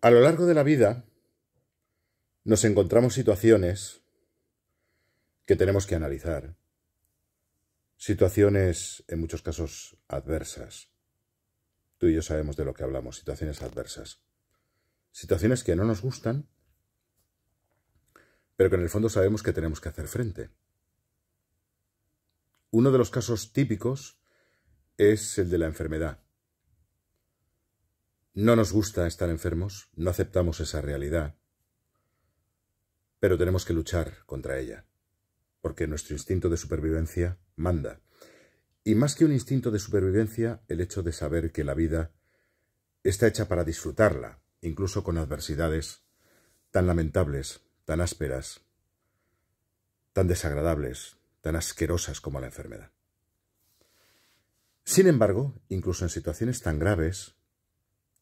A lo largo de la vida nos encontramos situaciones que tenemos que analizar, situaciones en muchos casos adversas. Tú y yo sabemos de lo que hablamos, situaciones adversas. Situaciones que no nos gustan, pero que en el fondo sabemos que tenemos que hacer frente. Uno de los casos típicos es el de la enfermedad. No nos gusta estar enfermos, no aceptamos esa realidad, pero tenemos que luchar contra ella, porque nuestro instinto de supervivencia manda. Y más que un instinto de supervivencia, el hecho de saber que la vida está hecha para disfrutarla, incluso con adversidades tan lamentables, tan ásperas, tan desagradables, tan asquerosas como la enfermedad. Sin embargo, incluso en situaciones tan graves,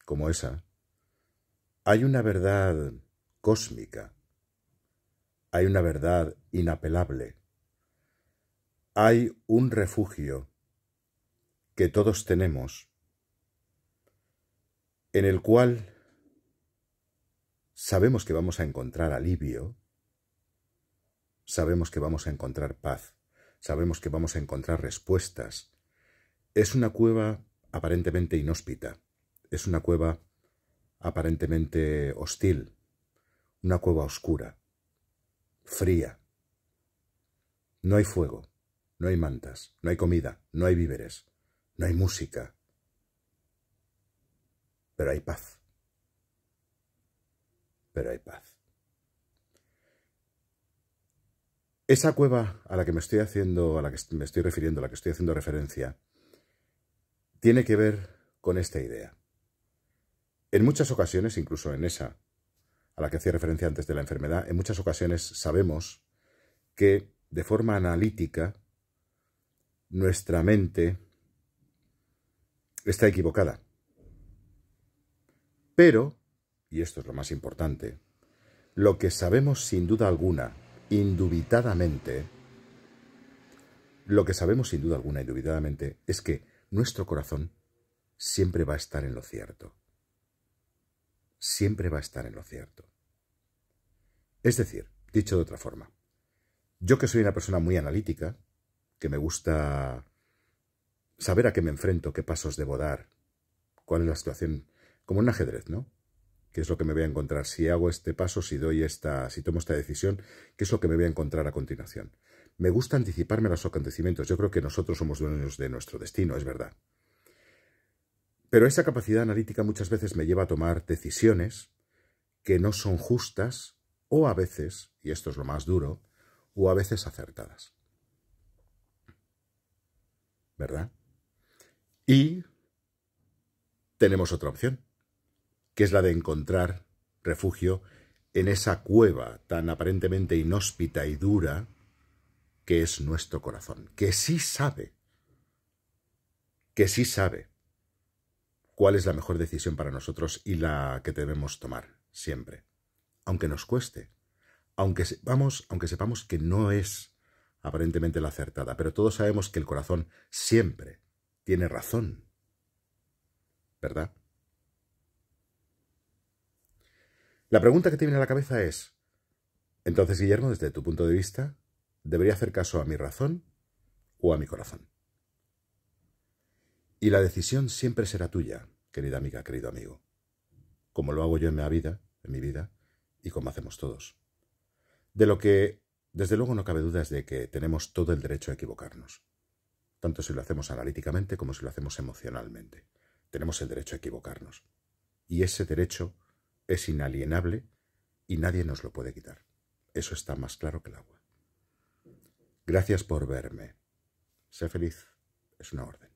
como esa, hay una verdad cósmica, hay una verdad inapelable, hay un refugio que todos tenemos, en el cual sabemos que vamos a encontrar alivio, sabemos que vamos a encontrar paz, sabemos que vamos a encontrar respuestas. Es una cueva aparentemente inhóspita, es una cueva aparentemente hostil, una cueva oscura, fría. No hay fuego, no hay mantas, no hay comida, no hay víveres, no hay música, pero hay paz. Pero hay paz. Esa cueva a la que me estoy haciendo, a la que me estoy refiriendo, a la que estoy haciendo referencia, tiene que ver con esta idea. En muchas ocasiones, incluso en esa a la que hacía referencia antes de la enfermedad, en muchas ocasiones sabemos que de forma analítica nuestra mente está equivocada. Pero, y esto es lo más importante, lo que sabemos sin duda alguna, indubitadamente, lo que sabemos sin duda alguna, indubitadamente, es que nuestro corazón siempre va a estar en lo cierto siempre va a estar en lo cierto. Es decir, dicho de otra forma, yo que soy una persona muy analítica, que me gusta saber a qué me enfrento, qué pasos debo dar, cuál es la situación, como un ajedrez, ¿no? ¿Qué es lo que me voy a encontrar si hago este paso, si doy esta, si tomo esta decisión, qué es lo que me voy a encontrar a continuación? Me gusta anticiparme a los acontecimientos. Yo creo que nosotros somos dueños de nuestro destino, es verdad. Pero esa capacidad analítica muchas veces me lleva a tomar decisiones que no son justas o a veces, y esto es lo más duro, o a veces acertadas. ¿Verdad? Y tenemos otra opción, que es la de encontrar refugio en esa cueva tan aparentemente inhóspita y dura que es nuestro corazón, que sí sabe, que sí sabe cuál es la mejor decisión para nosotros y la que debemos tomar, siempre. Aunque nos cueste, aunque sepamos, aunque sepamos que no es aparentemente la acertada, pero todos sabemos que el corazón siempre tiene razón. ¿Verdad? La pregunta que te viene a la cabeza es, entonces Guillermo, desde tu punto de vista, ¿debería hacer caso a mi razón o a mi corazón? Y la decisión siempre será tuya, querida amiga, querido amigo. Como lo hago yo en mi vida, en mi vida, y como hacemos todos. De lo que, desde luego, no cabe duda es de que tenemos todo el derecho a equivocarnos. Tanto si lo hacemos analíticamente como si lo hacemos emocionalmente. Tenemos el derecho a equivocarnos. Y ese derecho es inalienable y nadie nos lo puede quitar. Eso está más claro que el agua. Gracias por verme. Sé feliz. Es una orden.